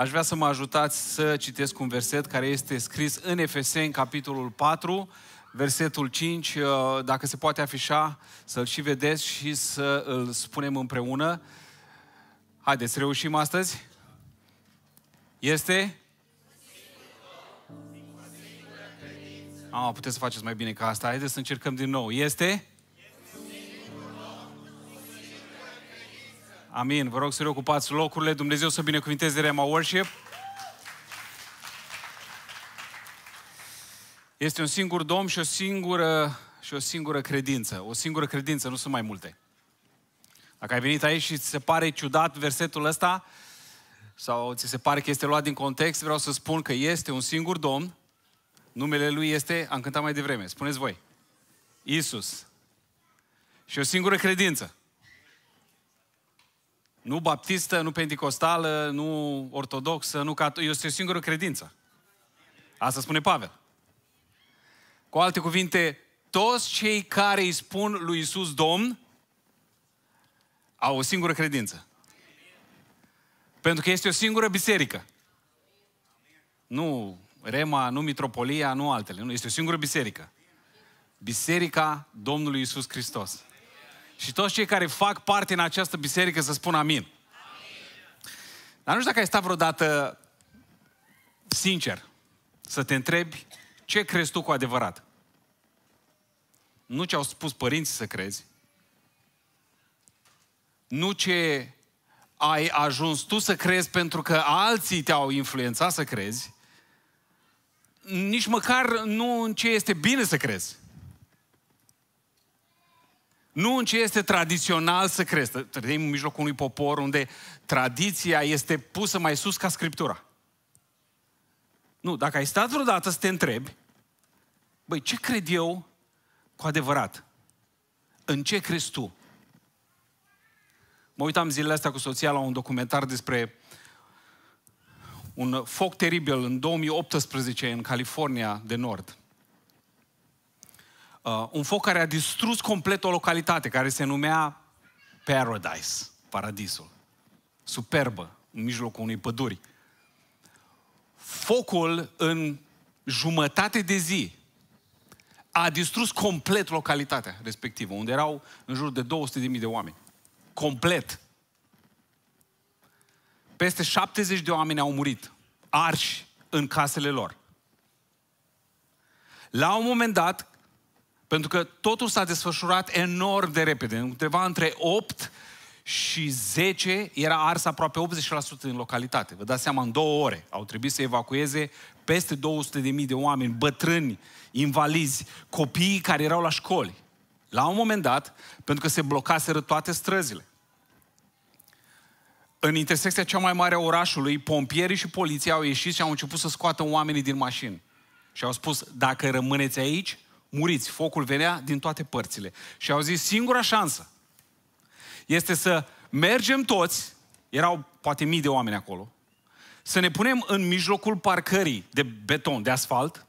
Aș vrea să mă ajutați să citesc un verset care este scris în Efeseni, capitolul 4, versetul 5, uh, dacă se poate afișa, să-l și vedeți și să îl spunem împreună. Haideți, reușim astăzi? Este? ah, puteți să faceți mai bine ca asta. Haideți să încercăm din nou. Este? Amin. Vă rog să reocupați locurile. Dumnezeu să binecuvinteze Rema Worship. Este un singur Domn și o singură, și o singură credință. O singură credință, nu sunt mai multe. Dacă ai venit aici și ți se pare ciudat versetul ăsta, sau ți se pare că este luat din context, vreau să spun că este un singur Domn, numele Lui este, am cântat mai devreme, spuneți voi, Isus. Și o singură credință. Nu baptistă, nu pentecostală, nu ortodoxă, nu catolică. Este o singură credință. Asta spune Pavel. Cu alte cuvinte, toți cei care îi spun lui Isus Domn au o singură credință. Pentru că este o singură biserică. Nu Rema, nu Mitropolia, nu altele. Nu, este o singură biserică. Biserica Domnului Isus Hristos. Și toți cei care fac parte în această biserică să spună amin. amin. Dar nu știu dacă ai stat vreodată sincer să te întrebi ce crezi tu cu adevărat. Nu ce au spus părinții să crezi, nu ce ai ajuns tu să crezi pentru că alții te-au influențat să crezi, nici măcar nu în ce este bine să crezi. Nu în ce este tradițional să crezi. Trăim în mijlocul unui popor unde tradiția este pusă mai sus ca Scriptura. Nu, dacă ai stat vreodată să te întrebi, băi, ce cred eu cu adevărat? În ce crezi tu? Mă uitam zilele astea cu soția la un documentar despre un foc teribil în 2018 în California de Nord. Uh, un foc care a distrus complet o localitate care se numea Paradise, paradisul. Superbă, în mijlocul unei păduri. Focul în jumătate de zi a distrus complet localitatea respectivă, unde erau în jur de 200.000 de oameni. Complet. Peste 70 de oameni au murit, arși în casele lor. La un moment dat, pentru că totul s-a desfășurat enorm de repede. Undeva între 8 și 10 era ars aproape 80% din localitate. Vă dați seama, în două ore au trebuit să evacueze peste 200.000 de oameni, bătrâni, invalizi, copiii care erau la școli. La un moment dat, pentru că se blocaseră toate străzile. În intersecția cea mai mare a orașului, pompierii și poliția au ieșit și au început să scoată oamenii din mașini. Și au spus, dacă rămâneți aici, muriți. Focul venea din toate părțile. Și au zis, singura șansă este să mergem toți, erau poate mii de oameni acolo, să ne punem în mijlocul parcării de beton, de asfalt,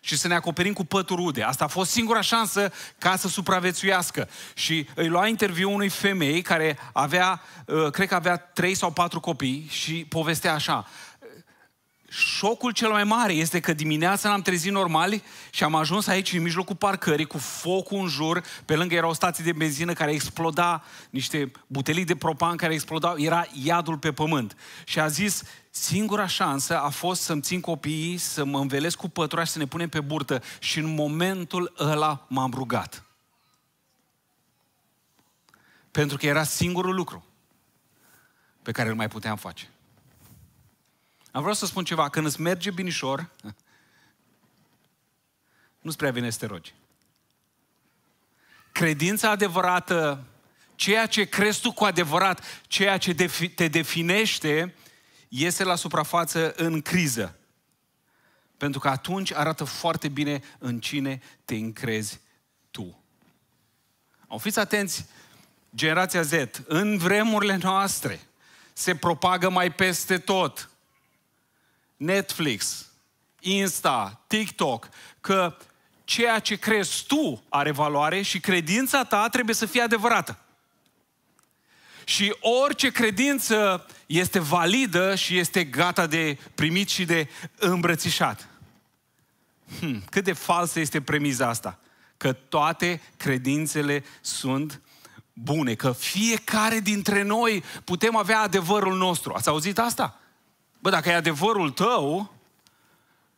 și să ne acoperim cu pături ude. Asta a fost singura șansă ca să supraviețuiască. Și îi lua interviu unui femei care avea, uh, cred că avea trei sau patru copii și povestea așa șocul cel mai mare este că dimineața ne-am trezit normali și am ajuns aici în mijlocul parcării cu focul în jur, pe lângă era o stație de benzină care exploda, niște butelii de propan care explodau, era iadul pe pământ. Și a zis, singura șansă a fost să-mi țin copiii, să mă învelesc cu pătura și să ne punem pe burtă. Și în momentul ăla m-am rugat. Pentru că era singurul lucru pe care îl mai puteam face. Am vrut să spun ceva, când îți merge binișor, nu-ți prea vine să te rogi. Credința adevărată, ceea ce crezi tu cu adevărat, ceea ce te definește, iese la suprafață în criză. Pentru că atunci arată foarte bine în cine te încrezi tu. Au fiți atenți, generația Z, în vremurile noastre se propagă mai peste tot. Netflix, Insta, TikTok, că ceea ce crezi tu are valoare și credința ta trebuie să fie adevărată. Și orice credință este validă și este gata de primit și de îmbrățișat. Hmm, cât de falsă este premiza asta? Că toate credințele sunt bune, că fiecare dintre noi putem avea adevărul nostru. Ați auzit asta? Bă, dacă e adevărul tău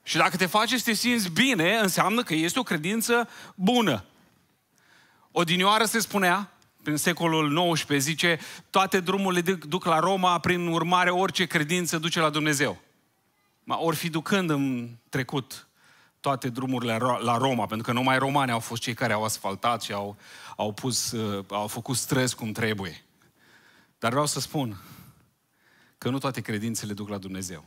și dacă te face să te simți bine, înseamnă că este o credință bună. Odinioară se spunea, prin secolul XIX, zice, toate drumurile duc la Roma, prin urmare orice credință duce la Dumnezeu. Ma ori fi ducând în trecut toate drumurile la Roma, pentru că numai romani au fost cei care au asfaltat și au, au, pus, uh, au făcut străzi cum trebuie. Dar vreau să spun, că nu toate credințele duc la Dumnezeu.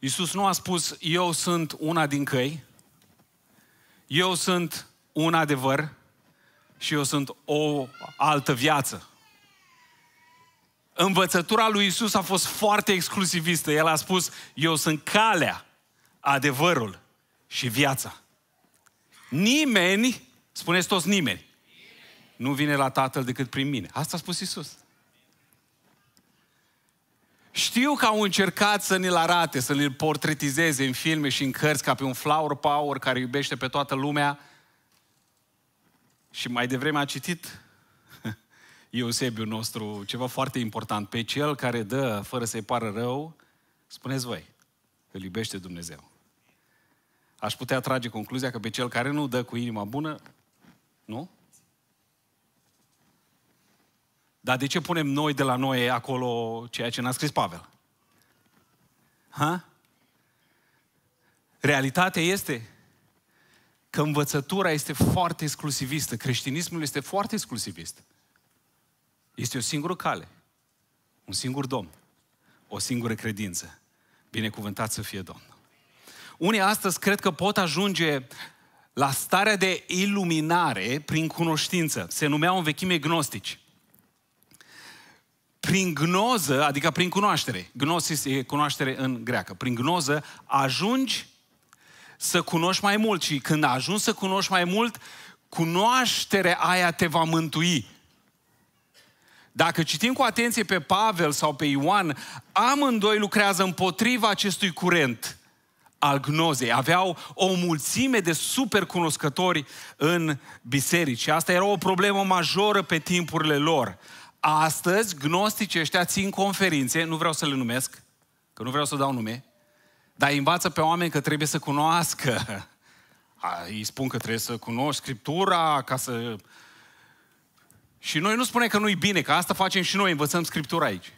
Iisus nu a spus, eu sunt una din căi, eu sunt un adevăr și eu sunt o altă viață. Învățătura lui Isus a fost foarte exclusivistă. El a spus, eu sunt calea, adevărul și viața. Nimeni, spuneți toți nimeni, nu vine la Tatăl decât prin mine. Asta a spus Isus. Știu că au încercat să ne-l arate, să ne-l portretizeze în filme și în cărți ca pe un flower power care iubește pe toată lumea. Și mai devreme a citit Eusebiu nostru ceva foarte important. Pe cel care dă fără să-i pară rău, spuneți voi, îl iubește Dumnezeu. Aș putea trage concluzia că pe cel care nu dă cu inima bună, nu? Dar de ce punem noi de la noi acolo ceea ce n-a scris Pavel? Ha? Realitatea este că învățătura este foarte exclusivistă, creștinismul este foarte exclusivist. Este o singură cale, un singur domn, o singură credință. Binecuvântat să fie Domnul. Unii astăzi cred că pot ajunge la starea de iluminare prin cunoștință. Se numeau în vechime gnostici prin gnoză, adică prin cunoaștere, gnosis e cunoaștere în greacă, prin gnoză ajungi să cunoști mai mult și când ajungi să cunoști mai mult, cunoașterea aia te va mântui. Dacă citim cu atenție pe Pavel sau pe Ioan, amândoi lucrează împotriva acestui curent al gnozei. Aveau o mulțime de super cunoscători în biserici. Asta era o problemă majoră pe timpurile lor. Astăzi, gnostici ăștia țin conferințe, nu vreau să le numesc, că nu vreau să dau nume, dar învață pe oameni că trebuie să cunoască. A, îi spun că trebuie să cunoști Scriptura ca să... Și noi nu spunem că nu-i bine, că asta facem și noi, învățăm Scriptura aici.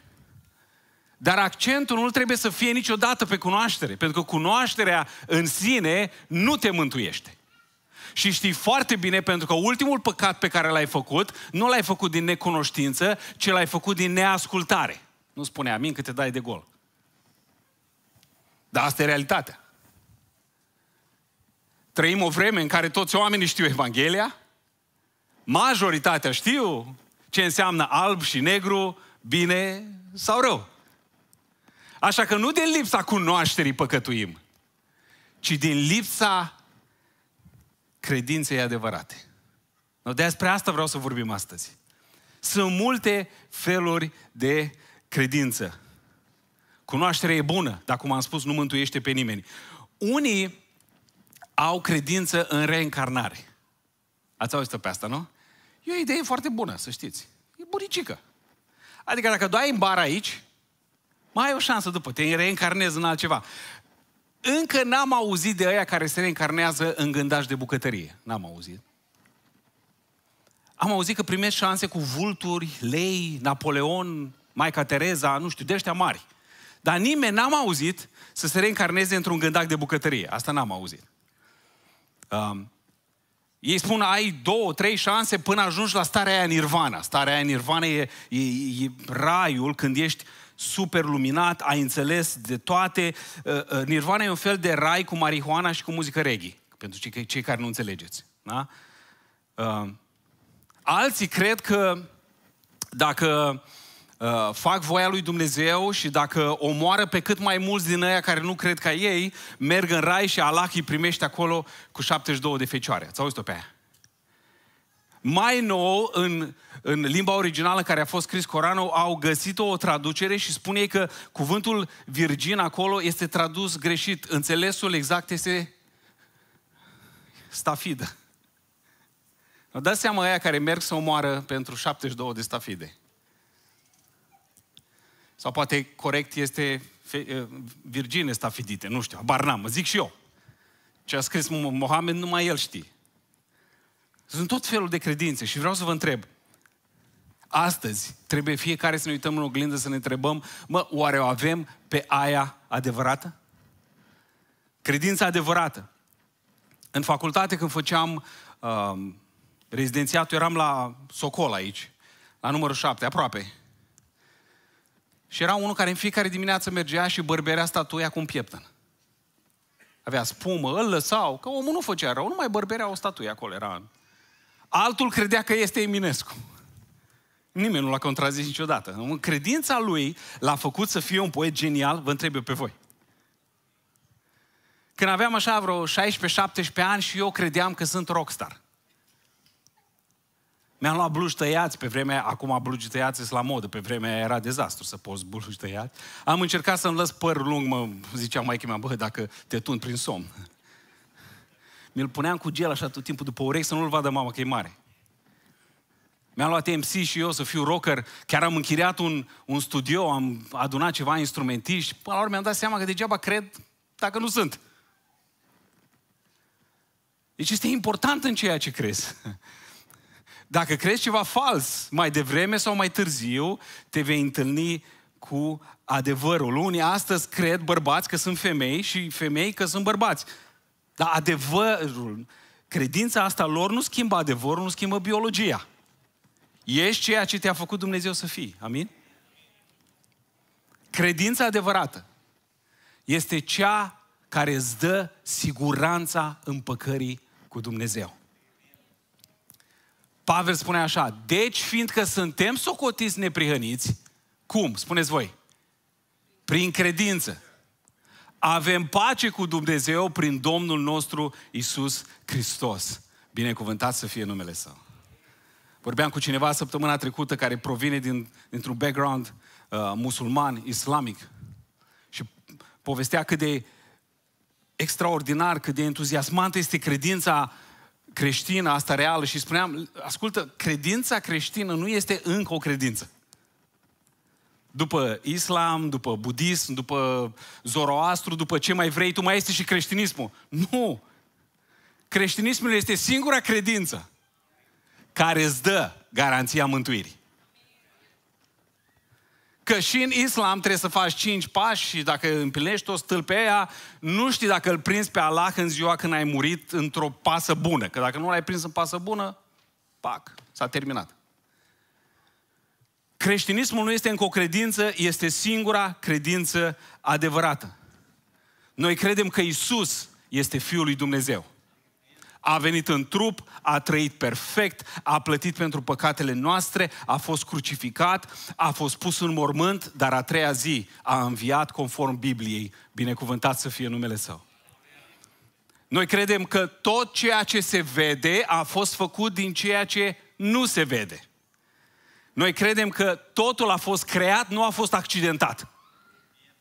Dar accentul nu trebuie să fie niciodată pe cunoaștere, pentru că cunoașterea în sine nu te mântuiește. Și știi foarte bine pentru că ultimul păcat pe care l-ai făcut, nu l-ai făcut din necunoștință, ci l-ai făcut din neascultare. Nu spune amin că te dai de gol. Dar asta e realitatea. Trăim o vreme în care toți oamenii știu Evanghelia, majoritatea știu ce înseamnă alb și negru, bine sau rău. Așa că nu din lipsa cunoașterii păcătuim, ci din lipsa credinței adevărate. No, de despre asta vreau să vorbim astăzi. Sunt multe feluri de credință. Cunoașterea e bună, dar cum am spus, nu mântuiește pe nimeni. Unii au credință în reîncarnare. Ați auzit pe asta, nu? E o idee foarte bună, să știți. E buricică. Adică dacă doai în bar aici, mai ai o șansă după, te reîncarnezi în altceva. Încă n-am auzit de aia care se reîncarnează în gândaj de bucătărie. N-am auzit. Am auzit că primești șanse cu vulturi, lei, Napoleon, Maica Tereza, nu știu, de ăștia mari. Dar nimeni n-am auzit să se reîncarneze într-un gândac de bucătărie. Asta n-am auzit. Um, ei spun, ai două, trei șanse până ajungi la starea aia nirvana. Starea aia nirvana e, e, e raiul când ești uh, super luminat, ai înțeles de toate. Uh, uh, Nirvana e un fel de rai cu marihuana și cu muzică reggae, pentru cei care nu înțelegeți. Da? Uh, alții cred că dacă fac voia lui Dumnezeu și dacă omoară pe cât mai mulți din aia care nu cred ca ei, merg în rai și Allah îi primește acolo cu 72 de fecioare. Ați auzit-o pe aia? Mai nou, în, în limba originală care a fost scris Coranul, au găsit o traducere și spune că cuvântul virgin acolo este tradus greșit. Înțelesul exact este stafidă. Vă dați seama aia care merg să omoară pentru 72 de stafide. Sau poate corect este eh, virgine stafidite, nu știu, Barnam. zic și eu. Ce a scris Mohamed, numai el știe. Sunt tot felul de credințe și vreau să vă întreb. Astăzi trebuie fiecare să ne uităm în oglindă să ne întrebăm, mă, oare o avem pe aia adevărată? Credința adevărată. În facultate, când făceam uh, rezidențiatul, eram la Socol aici, la numărul 7, aproape. Și era unul care în fiecare dimineață mergea și bărberea statuia cu un pieptăn. Avea spumă, îl lăsau, că omul nu făcea rău, numai bărberea o statuie acolo, era Altul credea că este Eminescu. Nimeni nu l-a contrazis niciodată. Credința lui l-a făcut să fie un poet genial, vă întreb eu pe voi. Când aveam așa vreo 16-17 ani și eu credeam că sunt rockstar. Mi-am luat blugi tăiați pe vremea, acum blugi tăiați sunt la modă, pe vremea era dezastru să poți blugi tăiați. Am încercat să-mi lăs păr lung, mă ziceam maică mea, bă, dacă te tun prin somn mi-l puneam cu gel așa tot timpul după urechi să nu-l vadă mama, că e mare. Mi-am luat MC și eu să fiu rocker, chiar am închiriat un, un studio, am adunat ceva instrumentiști, până la urmă mi-am dat seama că degeaba cred dacă nu sunt. Deci este important în ceea ce crezi. Dacă crezi ceva fals, mai devreme sau mai târziu, te vei întâlni cu adevărul. Unii astăzi cred bărbați că sunt femei și femei că sunt bărbați. Dar adevărul, credința asta lor nu schimbă adevărul, nu schimbă biologia. Ești ceea ce te-a făcut Dumnezeu să fii. Amin? Credința adevărată este cea care îți dă siguranța împăcării cu Dumnezeu. Pavel spune așa, deci fiindcă suntem socotiți neprihăniți, cum? Spuneți voi. Prin credință. Avem pace cu Dumnezeu prin Domnul nostru Isus Hristos. Binecuvântat să fie numele Său. Vorbeam cu cineva săptămâna trecută care provine din, dintr-un background uh, musulman, islamic și povestea cât de extraordinar, cât de entuziasmantă este credința creștină, asta reală și spuneam, ascultă, credința creștină nu este încă o credință. După islam, după budism, după zoroastru, după ce mai vrei, tu mai este și creștinismul. Nu! Creștinismul este singura credință care îți dă garanția mântuirii. Că și în islam trebuie să faci cinci pași și dacă împlinești o stâlpe aia, nu știi dacă îl prinzi pe Allah în ziua când ai murit într-o pasă bună. Că dacă nu l-ai prins în pasă bună, pac, s-a terminat. Creștinismul nu este încă o credință, este singura credință adevărată. Noi credem că Isus este Fiul lui Dumnezeu. A venit în trup, a trăit perfect, a plătit pentru păcatele noastre, a fost crucificat, a fost pus în mormânt, dar a treia zi a înviat conform Bibliei. Binecuvântat să fie numele Său. Noi credem că tot ceea ce se vede a fost făcut din ceea ce nu se vede. Noi credem că totul a fost creat, nu a fost accidentat.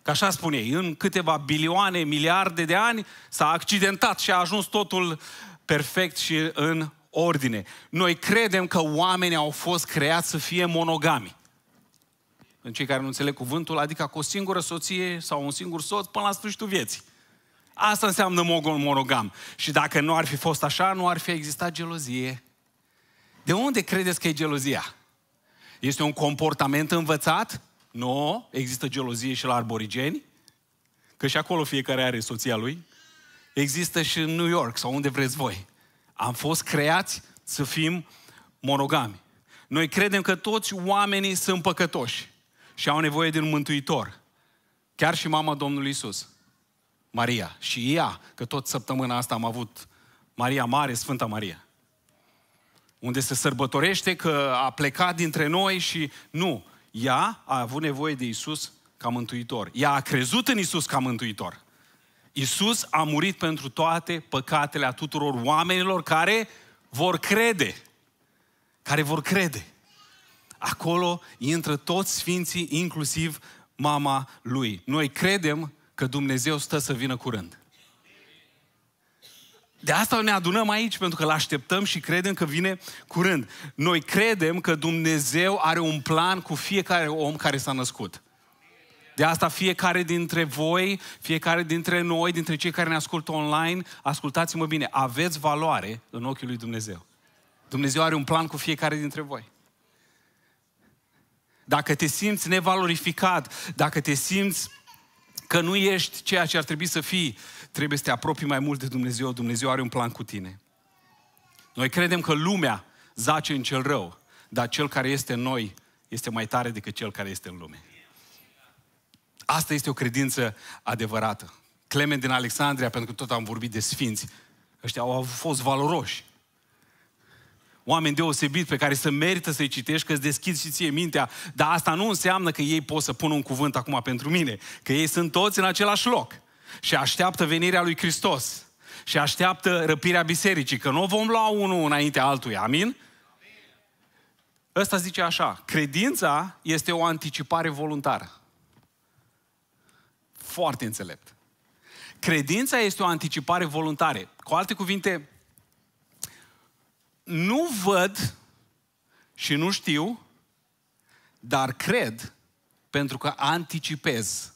ca așa spune ei, în câteva bilioane, miliarde de ani s-a accidentat și a ajuns totul perfect și în ordine. Noi credem că oamenii au fost creați să fie monogami. În cei care nu înțeleg cuvântul, adică cu o singură soție sau un singur soț până la sfârșitul vieții. Asta înseamnă mogul monogam. Și dacă nu ar fi fost așa, nu ar fi existat gelozie. De unde credeți că e gelozia? Este un comportament învățat? Nu, există gelozie și la arborigeni, că și acolo fiecare are soția lui. Există și în New York sau unde vreți voi. Am fost creați să fim monogami. Noi credem că toți oamenii sunt păcătoși și au nevoie de un mântuitor. Chiar și mama Domnului Isus, Maria, și ea, că tot săptămâna asta am avut Maria Mare, Sfânta Maria unde se sărbătorește că a plecat dintre noi și nu. Ea a avut nevoie de Isus ca mântuitor. Ea a crezut în Isus ca mântuitor. Isus a murit pentru toate păcatele a tuturor oamenilor care vor crede. Care vor crede. Acolo intră toți sfinții, inclusiv mama lui. Noi credem că Dumnezeu stă să vină curând. De asta ne adunăm aici, pentru că îl așteptăm și credem că vine curând. Noi credem că Dumnezeu are un plan cu fiecare om care s-a născut. De asta fiecare dintre voi, fiecare dintre noi, dintre cei care ne ascultă online, ascultați-mă bine, aveți valoare în ochiul lui Dumnezeu. Dumnezeu are un plan cu fiecare dintre voi. Dacă te simți nevalorificat, dacă te simți că nu ești ceea ce ar trebui să fii, trebuie să te apropii mai mult de Dumnezeu. Dumnezeu are un plan cu tine. Noi credem că lumea zace în cel rău, dar cel care este în noi este mai tare decât cel care este în lume. Asta este o credință adevărată. Clement din Alexandria, pentru că tot am vorbit de sfinți, ăștia au fost valoroși oameni deosebit pe care să merită să-i citești, că îți deschizi și ție mintea, dar asta nu înseamnă că ei pot să pună un cuvânt acum pentru mine, că ei sunt toți în același loc și așteaptă venirea lui Hristos și așteaptă răpirea bisericii, că nu vom lua unul înainte altuia, amin? amin? Ăsta zice așa, credința este o anticipare voluntară. Foarte înțelept. Credința este o anticipare voluntară. Cu alte cuvinte, nu văd și nu știu, dar cred pentru că anticipez,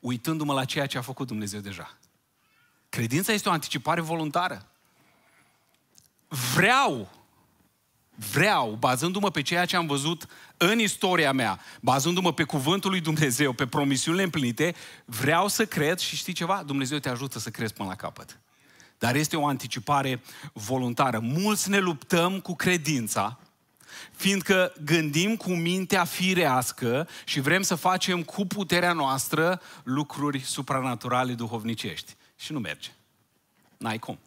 uitându-mă la ceea ce a făcut Dumnezeu deja. Credința este o anticipare voluntară. Vreau, vreau, bazându-mă pe ceea ce am văzut în istoria mea, bazându-mă pe cuvântul lui Dumnezeu, pe promisiunile împlinite, vreau să cred și știi ceva? Dumnezeu te ajută să crezi până la capăt. Dar este o anticipare voluntară. Mulți ne luptăm cu credința, fiindcă gândim cu mintea firească și vrem să facem cu puterea noastră lucruri supranaturale duhovnicești. Și nu merge. N-ai cum.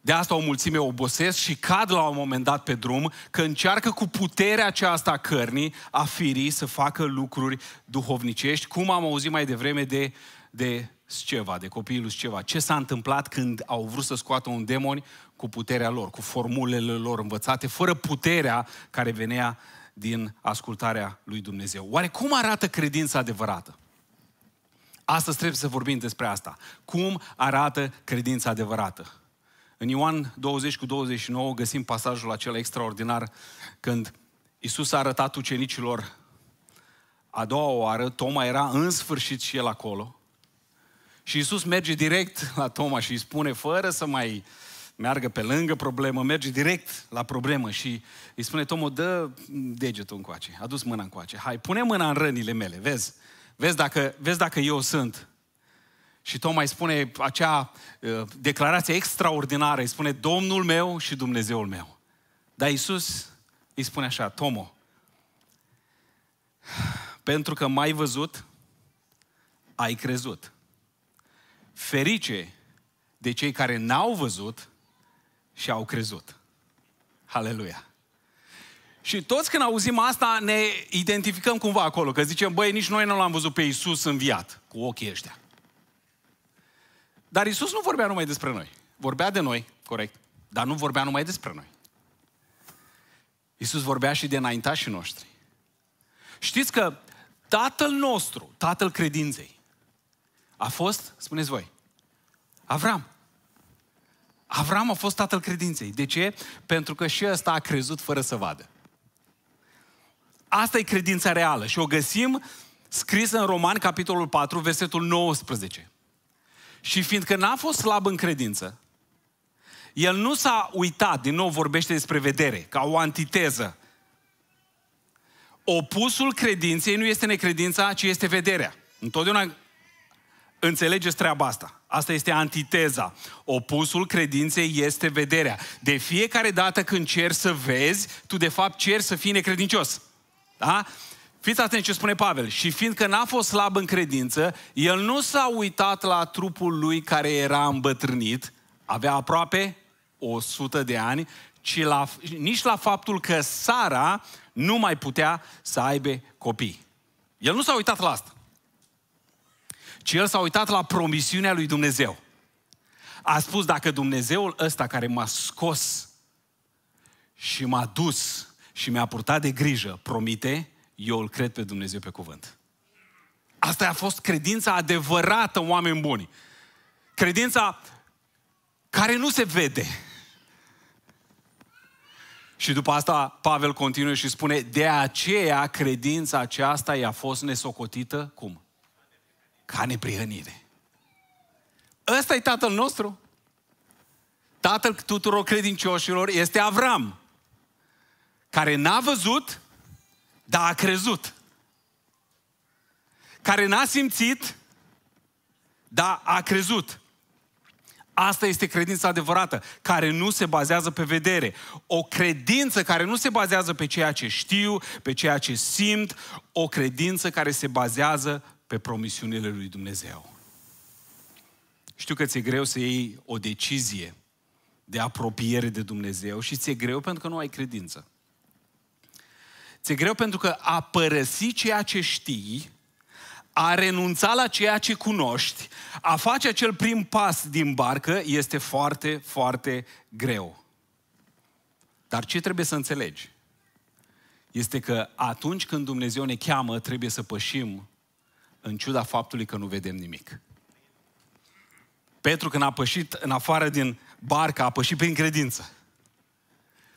De asta o mulțime obosesc și cad la un moment dat pe drum că încearcă cu puterea aceasta a cărnii, a firii, să facă lucruri duhovnicești, cum am auzit mai devreme de, de Sceva, de copiii lui Sceva. Ce s-a întâmplat când au vrut să scoată un demon cu puterea lor, cu formulele lor învățate, fără puterea care venea din ascultarea lui Dumnezeu. Oare cum arată credința adevărată? Astăzi trebuie să vorbim despre asta. Cum arată credința adevărată? În Ioan 20 cu 29 găsim pasajul acela extraordinar când Isus a arătat ucenicilor a doua oară, Toma era în sfârșit și el acolo, și Isus merge direct la Toma și îi spune, fără să mai meargă pe lângă problemă, merge direct la problemă și îi spune, Tomo, dă degetul încoace, a dus mâna încoace, hai, pune mâna în rănile mele, vezi, vezi dacă, vezi dacă eu sunt. Și Toma îi spune acea uh, declarație extraordinară, îi spune, Domnul meu și Dumnezeul meu. Dar Isus îi spune așa, Tomo, pentru că m-ai văzut, ai crezut ferice de cei care n-au văzut și au crezut. Haleluia! Și toți când auzim asta ne identificăm cumva acolo, că zicem, băi, nici noi nu l-am văzut pe Isus înviat cu ochii ăștia. Dar Isus nu vorbea numai despre noi. Vorbea de noi, corect, dar nu vorbea numai despre noi. Isus vorbea și de înaintașii noștri. Știți că Tatăl nostru, Tatăl credinței, a fost, spuneți voi, Avram. Avram a fost tatăl credinței. De ce? Pentru că și ăsta a crezut fără să vadă. Asta e credința reală și o găsim scrisă în Roman, capitolul 4, versetul 19. Și fiindcă n-a fost slab în credință, el nu s-a uitat, din nou vorbește despre vedere, ca o antiteză. Opusul credinței nu este necredința, ci este vederea. Întotdeauna Înțelegeți treaba asta. Asta este antiteza. Opusul credinței este vederea. De fiecare dată când ceri să vezi, tu de fapt ceri să fii necredincios. Da? Fiți atenți ce spune Pavel. Și fiindcă n-a fost slab în credință, el nu s-a uitat la trupul lui care era îmbătrânit, avea aproape 100 de ani, ci la, nici la faptul că Sara nu mai putea să aibă copii. El nu s-a uitat la asta ci el s-a uitat la promisiunea lui Dumnezeu. A spus, dacă Dumnezeul ăsta care m-a scos și m-a dus și mi-a purtat de grijă, promite, eu îl cred pe Dumnezeu pe cuvânt. Asta a fost credința adevărată, oameni buni. Credința care nu se vede. Și după asta Pavel continuă și spune, de aceea credința aceasta i-a fost nesocotită, cum? ca neprihănire. Ăsta e tatăl nostru. Tatăl tuturor credincioșilor este Avram, care n-a văzut, dar a crezut. Care n-a simțit, dar a crezut. Asta este credința adevărată, care nu se bazează pe vedere. O credință care nu se bazează pe ceea ce știu, pe ceea ce simt, o credință care se bazează pe promisiunile lui Dumnezeu. Știu că ți-e greu să iei o decizie de apropiere de Dumnezeu și ți-e greu pentru că nu ai credință. Ți-e greu pentru că a părăsi ceea ce știi, a renunța la ceea ce cunoști, a face acel prim pas din barcă este foarte, foarte greu. Dar ce trebuie să înțelegi? Este că atunci când Dumnezeu ne cheamă, trebuie să pășim în ciuda faptului că nu vedem nimic. Petru când a pășit în afară din barcă, a pășit prin credință.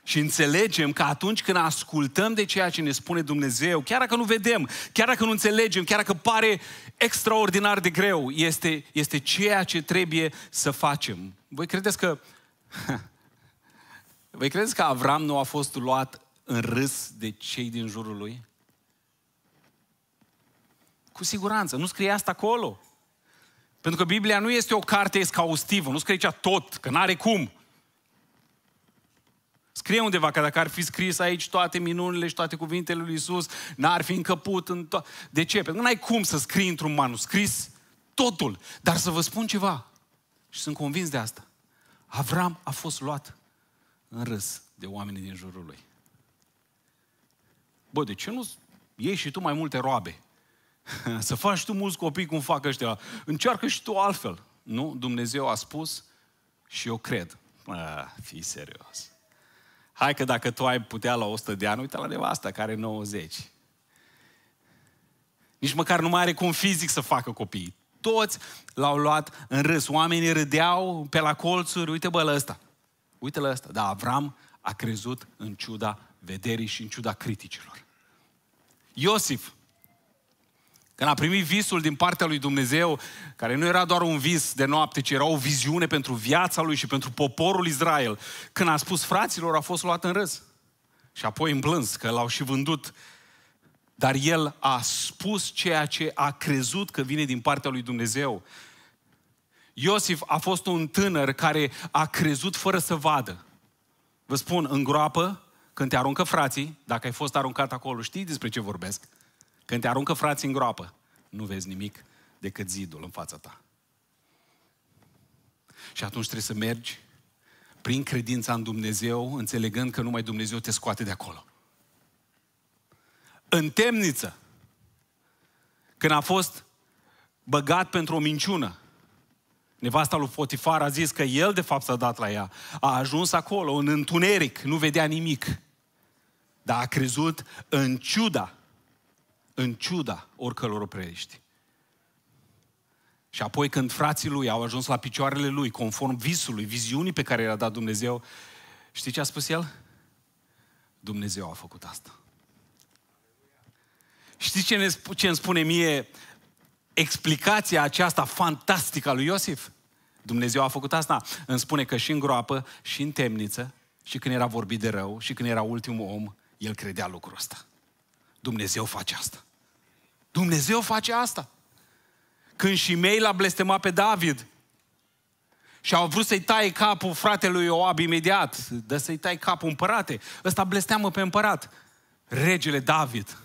Și înțelegem că atunci când ascultăm de ceea ce ne spune Dumnezeu, chiar dacă nu vedem, chiar dacă nu înțelegem, chiar dacă pare extraordinar de greu, este, este ceea ce trebuie să facem. Voi credeți că... Voi credeți că Avram nu a fost luat în râs de cei din jurul lui? Cu siguranță. Nu scrie asta acolo. Pentru că Biblia nu este o carte escaustivă, Nu scrie aici tot, că n-are cum. Scrie undeva că dacă ar fi scris aici toate minunile și toate cuvintele lui Isus, n-ar fi încăput în to- De ce? Pentru că n-ai cum să scrii într-un manuscris totul. Dar să vă spun ceva, și sunt convins de asta, Avram a fost luat în râs de oamenii din jurul lui. Bă, de ce nu iei și tu mai multe roabe? Să faci tu mulți copii cum fac ăștia. Încearcă și tu altfel. Nu? Dumnezeu a spus și eu cred. Ah, fii serios. Hai că dacă tu ai putea la 100 de ani, uite la nevasta care are 90. Nici măcar nu mai are cum fizic să facă copii. Toți l-au luat în râs. Oamenii râdeau pe la colțuri. Uite bă la ăsta. Uite la ăsta. Dar Avram a crezut în ciuda vederii și în ciuda criticilor. Iosif când a primit visul din partea lui Dumnezeu, care nu era doar un vis de noapte, ci era o viziune pentru viața lui și pentru poporul Israel, când a spus fraților, a fost luat în râs. Și apoi în plâns, că l-au și vândut. Dar el a spus ceea ce a crezut că vine din partea lui Dumnezeu. Iosif a fost un tânăr care a crezut fără să vadă. Vă spun, în groapă, când te aruncă frații, dacă ai fost aruncat acolo, știi despre ce vorbesc când te aruncă frații în groapă, nu vezi nimic decât zidul în fața ta. Și atunci trebuie să mergi prin credința în Dumnezeu, înțelegând că numai Dumnezeu te scoate de acolo. În temniță, când a fost băgat pentru o minciună, nevasta lui Potifar a zis că el de fapt s-a dat la ea. A ajuns acolo, în întuneric, nu vedea nimic. Dar a crezut în ciuda în ciuda oricălor oprești. Și apoi când frații lui au ajuns la picioarele lui, conform visului, viziunii pe care i-a dat Dumnezeu, știi ce a spus el? Dumnezeu a făcut asta. Știi ce, ne, ce îmi spune mie explicația aceasta fantastică a lui Iosif? Dumnezeu a făcut asta. Îmi spune că și în groapă, și în temniță, și când era vorbit de rău, și când era ultimul om, el credea lucrul ăsta. Dumnezeu face asta. Dumnezeu face asta. Când și mei l-a blestemat pe David și au vrut să-i taie capul fratelui Oab imediat, de să-i tai capul împărate, ăsta blesteamă pe împărat. Regele David,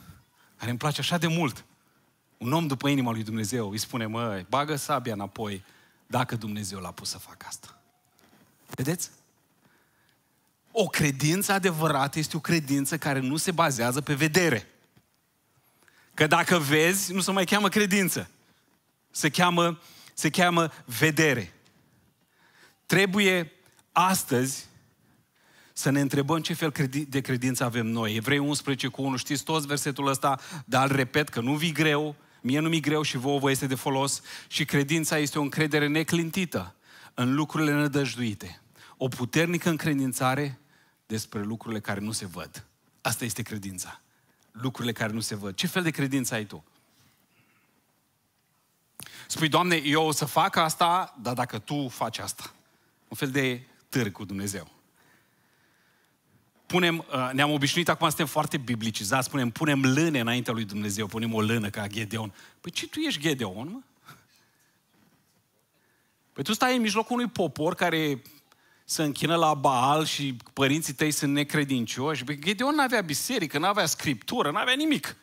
care îmi place așa de mult, un om după inima lui Dumnezeu, îi spune, măi, bagă sabia înapoi, dacă Dumnezeu l-a pus să facă asta. Vedeți? O credință adevărată este o credință care nu se bazează pe vedere. Că dacă vezi, nu se mai cheamă credință. Se cheamă, se cheamă vedere. Trebuie astăzi să ne întrebăm ce fel de credință avem noi. Evrei 11 cu 1, știți toți versetul ăsta, dar îl repet că nu vi greu, mie nu mi greu și vouă vă este de folos și credința este o încredere neclintită în lucrurile nădăjduite. O puternică încredințare despre lucrurile care nu se văd. Asta este credința lucrurile care nu se văd? Ce fel de credință ai tu? Spui, Doamne, eu o să fac asta, dar dacă Tu faci asta. Un fel de târg cu Dumnezeu. Punem, uh, ne-am obișnuit, acum suntem foarte biblicizați, spunem, punem lâne înaintea lui Dumnezeu, punem o lână ca Gedeon. Păi ce tu ești Gedeon, mă? Păi tu stai în mijlocul unui popor care să închină la Baal și părinții tăi sunt necredincioși. Păi Gedeon nu avea biserică, nu avea scriptură, nu avea nimic.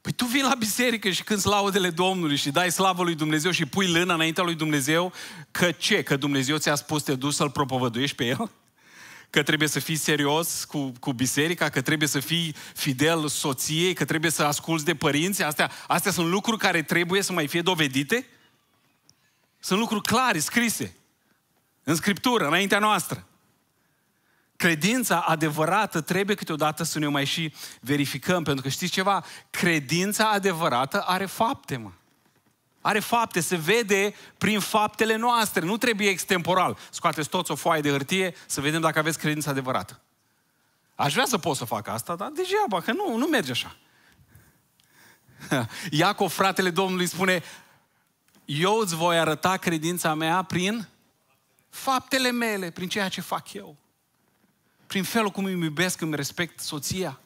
Păi tu vii la biserică și când laudele Domnului și dai slavă lui Dumnezeu și pui lâna înaintea lui Dumnezeu că ce? Că Dumnezeu ți-a spus te duci să-L propovăduiești pe El? Că trebuie să fii serios cu, cu biserica, că trebuie să fii fidel soției, că trebuie să asculți de părinți. Astea, astea sunt lucruri care trebuie să mai fie dovedite? Sunt lucruri clare, scrise în Scriptură, înaintea noastră. Credința adevărată trebuie câteodată să ne mai și verificăm, pentru că știți ceva? Credința adevărată are fapte, mă. Are fapte, se vede prin faptele noastre, nu trebuie extemporal. Scoateți toți o foaie de hârtie să vedem dacă aveți credința adevărată. Aș vrea să pot să fac asta, dar degeaba, că nu, nu merge așa. Iacov, fratele Domnului, spune, eu îți voi arăta credința mea prin faptele mele, prin ceea ce fac eu, prin felul cum îmi iubesc, îmi respect soția,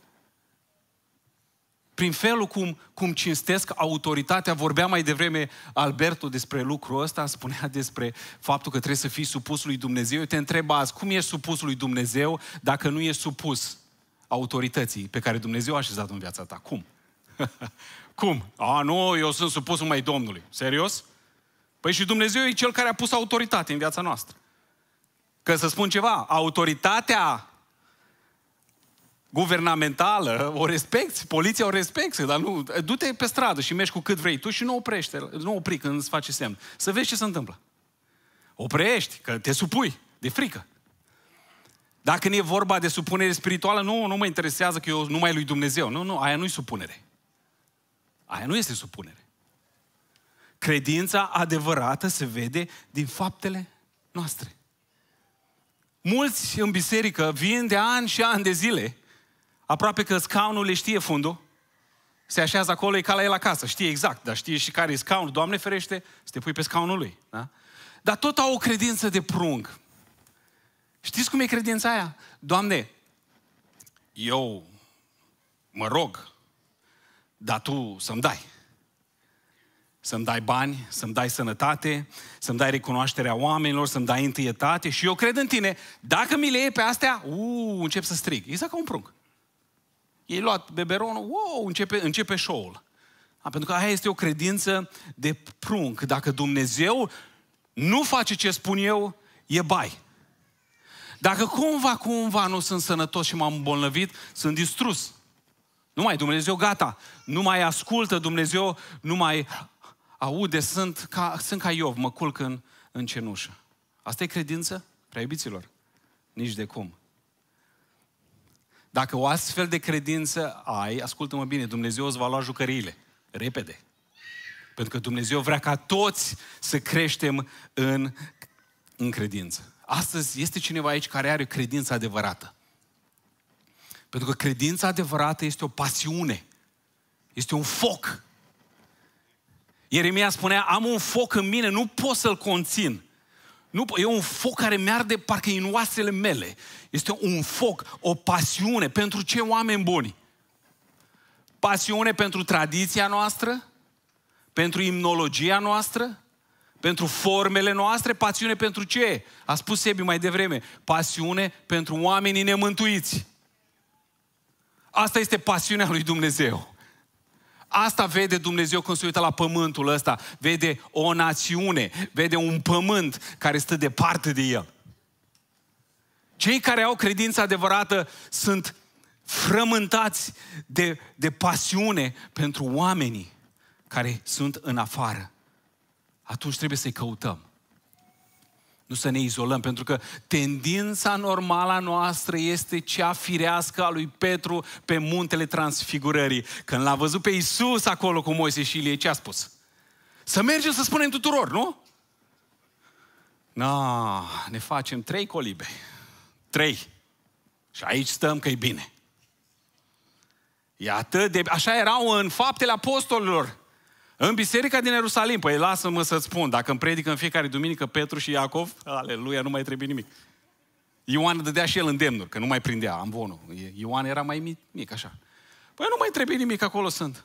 prin felul cum, cum cinstesc autoritatea. Vorbea mai devreme Alberto despre lucrul ăsta, spunea despre faptul că trebuie să fii supus lui Dumnezeu. Eu te întreb azi, cum ești supus lui Dumnezeu dacă nu ești supus autorității pe care Dumnezeu a așezat în viața ta? Cum? cum? A, nu, eu sunt supus numai Domnului. Serios? Păi și Dumnezeu e Cel care a pus autoritate în viața noastră. Că să spun ceva, autoritatea guvernamentală, o respecti, poliția o respecti, dar nu, du-te pe stradă și mergi cu cât vrei tu și nu oprește, nu opri când îți face semn. Să vezi ce se întâmplă. Oprești, că te supui, de frică. Dacă nu e vorba de supunere spirituală, nu, nu mă interesează că eu numai lui Dumnezeu. Nu, nu, aia nu-i supunere. Aia nu este supunere. Credința adevărată se vede din faptele noastre. Mulți în biserică vin de ani și ani de zile, aproape că scaunul le știe fundul, se așează acolo, e ca la el acasă, știe exact, dar știe și care e scaunul, Doamne ferește, să te pui pe scaunul lui. Da? Dar tot au o credință de prung. Știți cum e credința aia? Doamne, eu mă rog, dar Tu să-mi dai să-mi dai bani, să-mi dai sănătate, să-mi dai recunoașterea oamenilor, să-mi dai întâietate și eu cred în tine. Dacă mi le iei pe astea, uuu, încep să strig. Exact ca un prunc. Ei luat beberonul, wow, începe, începe show-ul. A, pentru că aia este o credință de prunc. Dacă Dumnezeu nu face ce spun eu, e bai. Dacă cumva, cumva nu sunt sănătos și m-am îmbolnăvit, sunt distrus. Nu mai Dumnezeu, gata. Nu mai ascultă Dumnezeu, nu mai aude, sunt ca, sunt ca Iov, mă culc în, în cenușă. Asta e credință? Prea iubiților, nici de cum. Dacă o astfel de credință ai, ascultă-mă bine, Dumnezeu îți va lua jucăriile. Repede. Pentru că Dumnezeu vrea ca toți să creștem în, în credință. Astăzi este cineva aici care are credință adevărată. Pentru că credința adevărată este o pasiune. Este un foc Ieremia spunea, am un foc în mine, nu pot să-l conțin. Nu, e un foc care mi-arde parcă în oasele mele. Este un foc, o pasiune pentru ce oameni buni. Pasiune pentru tradiția noastră, pentru imnologia noastră, pentru formele noastre, pasiune pentru ce? A spus Sebi mai devreme, pasiune pentru oamenii nemântuiți. Asta este pasiunea lui Dumnezeu. Asta vede Dumnezeu când se uită la pământul ăsta. Vede o națiune, vede un pământ care stă departe de el. Cei care au credință adevărată sunt frământați de, de pasiune pentru oamenii care sunt în afară. Atunci trebuie să-i căutăm nu să ne izolăm, pentru că tendința normală a noastră este cea firească a lui Petru pe muntele transfigurării. Când l-a văzut pe Isus acolo cu Moise și Ilie, ce a spus? Să mergem să spunem tuturor, nu? Na, ne facem trei colibe. Trei. Și aici stăm că e bine. Iată, de... Așa erau în faptele apostolilor. În biserica din Ierusalim, păi lasă-mă să-ți spun, dacă îmi predică în fiecare duminică Petru și Iacov, aleluia, nu mai trebuie nimic. Ioan dădea și el îndemnuri, că nu mai prindea am amvonul. Ioan era mai mic, mic așa. Păi nu mai trebuie nimic, acolo sunt.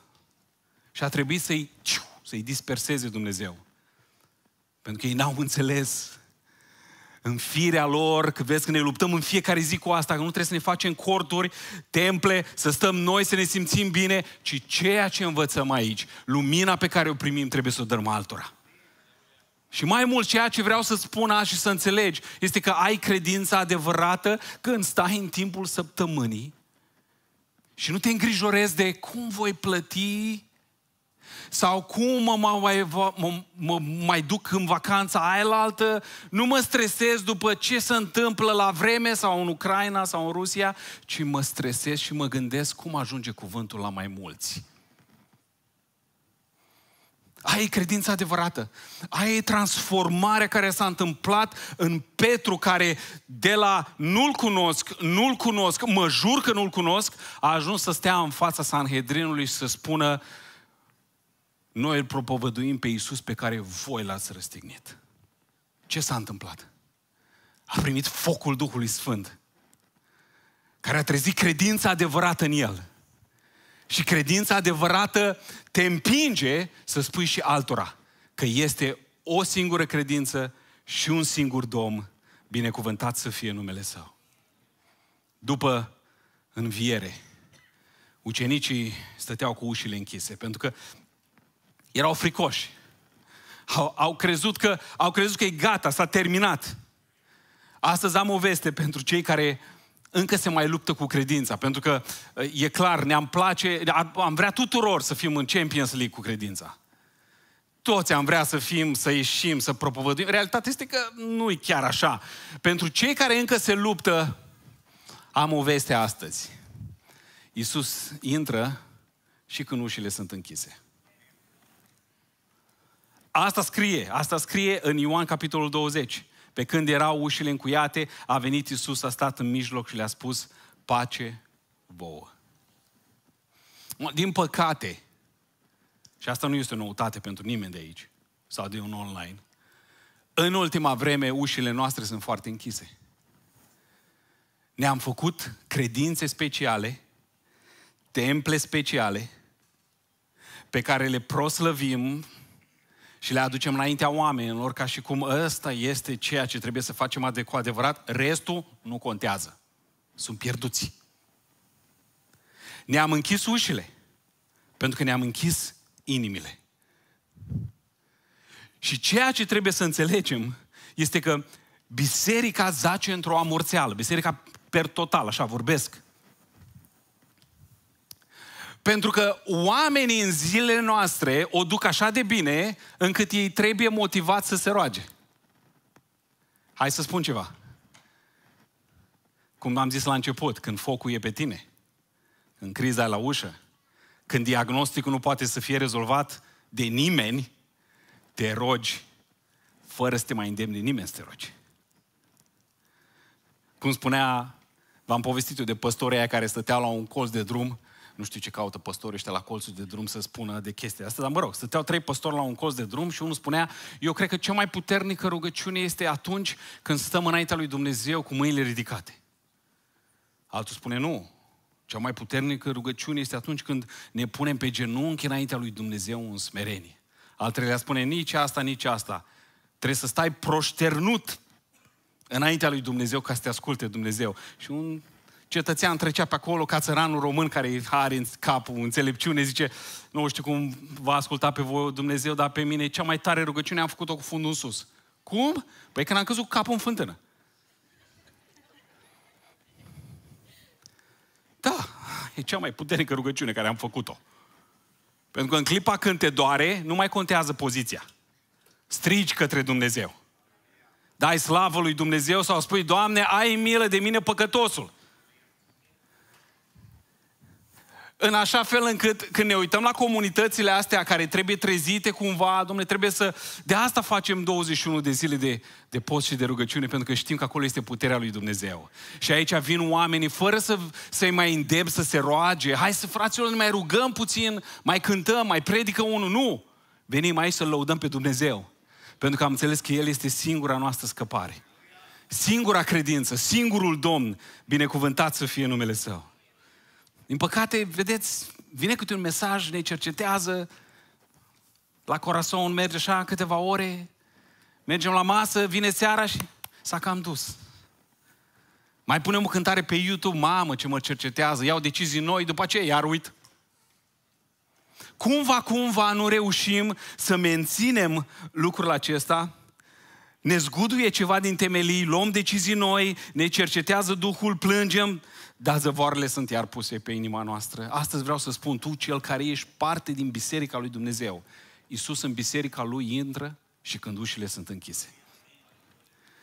Și a trebuit să-i, să-i disperseze Dumnezeu. Pentru că ei n-au înțeles în firea lor, că vezi că ne luptăm în fiecare zi cu asta, că nu trebuie să ne facem corturi, temple, să stăm noi, să ne simțim bine, ci ceea ce învățăm aici, lumina pe care o primim, trebuie să o dăm altora. Și mai mult, ceea ce vreau să spun azi și să înțelegi, este că ai credința adevărată când stai în timpul săptămânii și nu te îngrijorezi de cum voi plăti sau cum mă mai, mă, mă mai duc în vacanța aia nu mă stresez după ce se întâmplă la vreme sau în Ucraina sau în Rusia, ci mă stresez și mă gândesc cum ajunge cuvântul la mai mulți. Aia e credința adevărată. Aia e transformarea care s-a întâmplat în Petru, care de la nu-l cunosc, nu-l cunosc, mă jur că nu-l cunosc, a ajuns să stea în fața Sanhedrinului și să spună, uh, noi îl propovăduim pe Iisus pe care voi l-ați răstignit. Ce s-a întâmplat? A primit focul Duhului Sfânt, care a trezit credința adevărată în El. Și credința adevărată te împinge să spui și altora că este o singură credință și un singur Domn, binecuvântat să fie numele Său. După înviere, ucenicii stăteau cu ușile închise, pentru că erau fricoși. Au, au, crezut că, au crezut că e gata, s-a terminat. Astăzi am o veste pentru cei care încă se mai luptă cu credința, pentru că e clar, ne-am place, am vrea tuturor să fim în Champions League cu credința. Toți am vrea să fim, să ieșim, să propovăduim. Realitatea este că nu e chiar așa. Pentru cei care încă se luptă, am o veste astăzi. Iisus intră și când ușile sunt închise. Asta scrie, asta scrie în Ioan capitolul 20. Pe când erau ușile încuiate, a venit Isus, a stat în mijloc și le-a spus, pace vouă. Din păcate, și asta nu este o noutate pentru nimeni de aici, sau de un online, în ultima vreme ușile noastre sunt foarte închise. Ne-am făcut credințe speciale, temple speciale, pe care le proslăvim, și le aducem înaintea oamenilor ca și cum ăsta este ceea ce trebuie să facem cu adevărat, restul nu contează. Sunt pierduți. Ne-am închis ușile pentru că ne-am închis inimile. Și ceea ce trebuie să înțelegem este că biserica zace într-o amorțeală, biserica per total, așa vorbesc. Pentru că oamenii în zilele noastre o duc așa de bine încât ei trebuie motivați să se roage. Hai să spun ceva. Cum am zis la început, când focul e pe tine, în criza e la ușă, când diagnosticul nu poate să fie rezolvat de nimeni, te rogi fără să te mai îndemne nimeni să te rogi. Cum spunea, v-am povestit eu de păstorii care stăteau la un colț de drum nu știu ce caută păstorii ăștia la colțul de drum să spună de chestia asta, dar mă rog, stăteau trei păstori la un colț de drum și unul spunea, eu cred că cea mai puternică rugăciune este atunci când stăm înaintea lui Dumnezeu cu mâinile ridicate. Altul spune, nu, cea mai puternică rugăciune este atunci când ne punem pe genunchi înaintea lui Dumnezeu în smerenie. Al treilea spune, nici asta, nici asta. Trebuie să stai proșternut înaintea lui Dumnezeu ca să te asculte Dumnezeu. Și un cetățean trecea pe acolo ca țăranul român care are în capul înțelepciune, zice, nu știu cum va asculta pe voi Dumnezeu, dar pe mine cea mai tare rugăciune am făcut-o cu fundul în sus. Cum? Păi când am căzut capul în fântână. Da, e cea mai puternică rugăciune care am făcut-o. Pentru că în clipa când te doare, nu mai contează poziția. Strigi către Dumnezeu. Dai slavă lui Dumnezeu sau spui, Doamne, ai milă de mine păcătosul. în așa fel încât când ne uităm la comunitățile astea care trebuie trezite cumva, domnule, trebuie să... De asta facem 21 de zile de, de post și de rugăciune, pentru că știm că acolo este puterea lui Dumnezeu. Și aici vin oamenii fără să, să-i mai îndemn să se roage. Hai să, fraților, ne mai rugăm puțin, mai cântăm, mai predică unul. Nu! Venim aici să-L lăudăm pe Dumnezeu. Pentru că am înțeles că El este singura noastră scăpare. Singura credință, singurul Domn, binecuvântat să fie numele Său. Din păcate, vedeți, vine câte un mesaj, ne cercetează, la Corazon merge așa câteva ore, mergem la masă, vine seara și s-a cam dus. Mai punem o cântare pe YouTube, mamă ce mă cercetează, iau decizii noi, după aceea iar uit. Cumva, cumva nu reușim să menținem lucrul acesta, ne zguduie ceva din temelii, luăm decizii noi, ne cercetează Duhul, plângem, da, zăvoarele sunt iar puse pe inima noastră. Astăzi vreau să spun, tu, cel care ești parte din Biserica lui Dumnezeu, Iisus în biserica lui intră și când ușile sunt închise.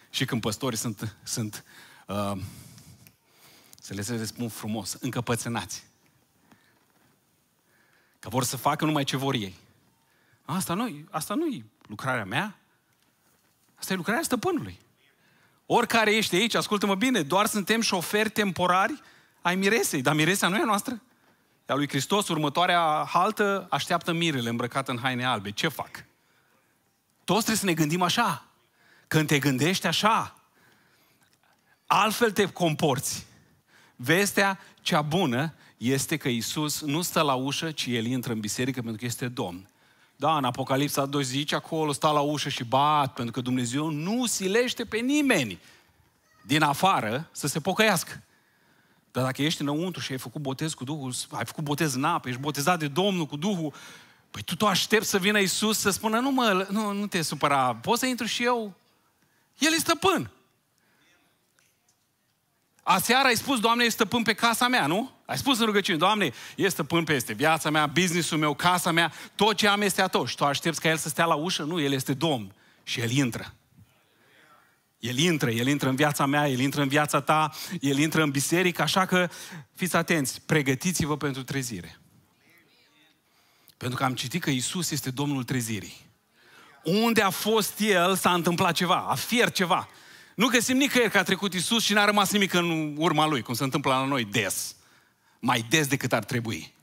Și când păstorii sunt, sunt uh, să le se spun frumos, încăpățânați. Că vor să facă numai ce vor ei. Asta nu, asta nu e lucrarea mea, asta e lucrarea stăpânului. Oricare ești aici, ascultă-mă bine, doar suntem șoferi temporari ai miresei, dar miresea nu e a noastră. E a lui Hristos, următoarea haltă, așteaptă mirele îmbrăcată în haine albe. Ce fac? Toți trebuie să ne gândim așa. Când te gândești așa, altfel te comporți. Vestea cea bună este că Isus nu stă la ușă, ci El intră în biserică pentru că este Domn. Da, în Apocalipsa 2 zice, acolo sta la ușă și bat, pentru că Dumnezeu nu silește pe nimeni din afară să se pocăiască. Dar dacă ești înăuntru și ai făcut botez cu Duhul, ai făcut botez în apă, ești botezat de Domnul cu Duhul, păi tu tu aștepți să vină Isus să spună, nu mă, nu, nu te supăra, poți să intru și eu? El e stăpân. Aseară ai spus, Doamne, e stăpân pe casa mea, nu? Ai spus în rugăciune, Doamne, este stăpân peste viața mea, businessul meu, casa mea, tot ce am este a tău. Și tu aștepți ca el să stea la ușă? Nu, el este Domn. Și el intră. El intră, el intră în viața mea, el intră în viața ta, el intră în biserică, așa că fiți atenți, pregătiți-vă pentru trezire. Pentru că am citit că Isus este Domnul trezirii. Unde a fost El, s-a întâmplat ceva, a fier ceva. Nu găsim nicăieri că a trecut Isus și n-a rămas nimic în urma Lui, cum se întâmplă la noi des mai des decât ar trebui.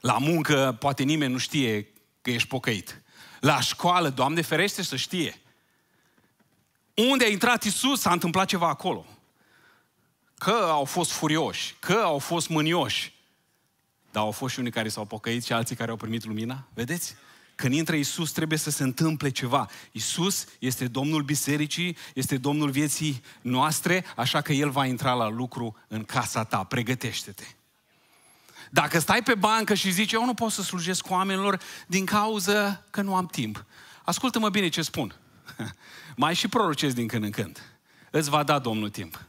La muncă poate nimeni nu știe că ești pocăit. La școală, Doamne ferește să știe. Unde a intrat Isus, s-a întâmplat ceva acolo. Că au fost furioși, că au fost mânioși. Dar au fost și unii care s-au pocăit și alții care au primit lumina. Vedeți? Când intră Isus, trebuie să se întâmple ceva. Isus este Domnul Bisericii, este Domnul vieții noastre, așa că El va intra la lucru în casa ta. Pregătește-te. Dacă stai pe bancă și zici, eu nu pot să slujesc oamenilor din cauza că nu am timp. Ascultă-mă bine ce spun. Mai și prorocesc din când în când. Îți va da Domnul timp.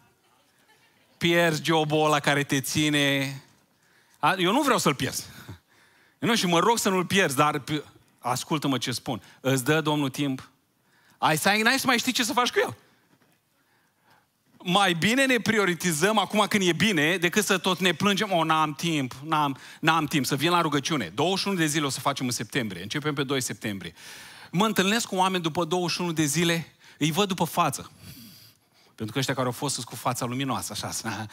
Pierzi jobul ăla care te ține. Eu nu vreau să-l pierzi. Eu nu și mă rog să nu-l pierzi, dar ascultă-mă ce spun. Îți dă Domnul timp. Ai să ai, n-ai să mai știi ce să faci cu el mai bine ne prioritizăm acum când e bine, decât să tot ne plângem, o, oh, n-am timp, n-am, n-am timp, să vin la rugăciune. 21 de zile o să facem în septembrie, începem pe 2 septembrie. Mă întâlnesc cu oameni după 21 de zile, îi văd după față. Pentru că ăștia care au fost sunt cu fața luminoasă, așa,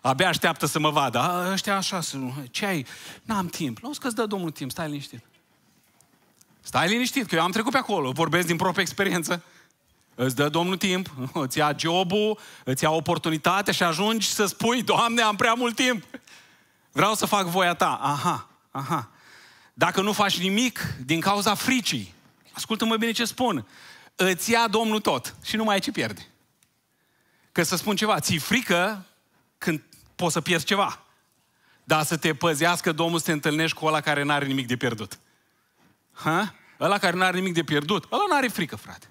abia așteaptă să mă vadă. A, ăștia așa să ce ai? N-am timp. Nu că îți dă Domnul timp, stai liniștit. Stai liniștit, că eu am trecut pe acolo, vorbesc din propria experiență. Îți dă Domnul timp, îți ia job îți ia oportunitatea și ajungi să spui, Doamne, am prea mult timp. Vreau să fac voia ta. Aha, aha. Dacă nu faci nimic din cauza fricii, ascultă-mă bine ce spun, îți ia Domnul tot și nu mai ai ce pierde. Că să spun ceva, ți frică când poți să pierzi ceva. Dar să te păzească Domnul să te întâlnești cu ăla care n-are nimic de pierdut. Ha? Ăla care n-are nimic de pierdut, ăla n-are frică, frate.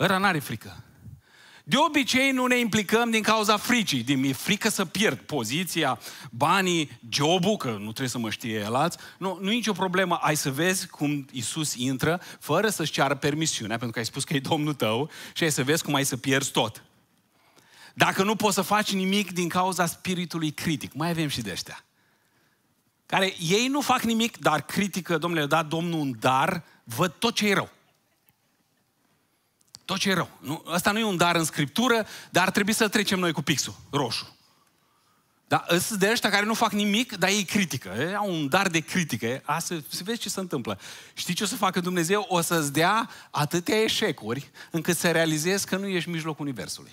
Ăla n-are frică. De obicei nu ne implicăm din cauza fricii. Din mi frică să pierd poziția, banii, jobul, că nu trebuie să mă știe el alți. Nu, nu e nicio problemă. Ai să vezi cum Isus intră fără să-și ceară permisiunea, pentru că ai spus că e Domnul tău și ai să vezi cum ai să pierzi tot. Dacă nu poți să faci nimic din cauza spiritului critic, mai avem și de ăștia. Care ei nu fac nimic, dar critică, domnule, da, Domnul un dar, văd tot ce e rău. Tot ce e rău. Nu, asta nu e un dar în Scriptură, dar trebuie să trecem noi cu pixul roșu. Da, sunt de ăștia care nu fac nimic, dar ei critică. E, au un dar de critică. Asta, să vezi ce se întâmplă. Știi ce o să facă Dumnezeu? O să-ți dea atâtea eșecuri încât să realizezi că nu ești mijlocul Universului.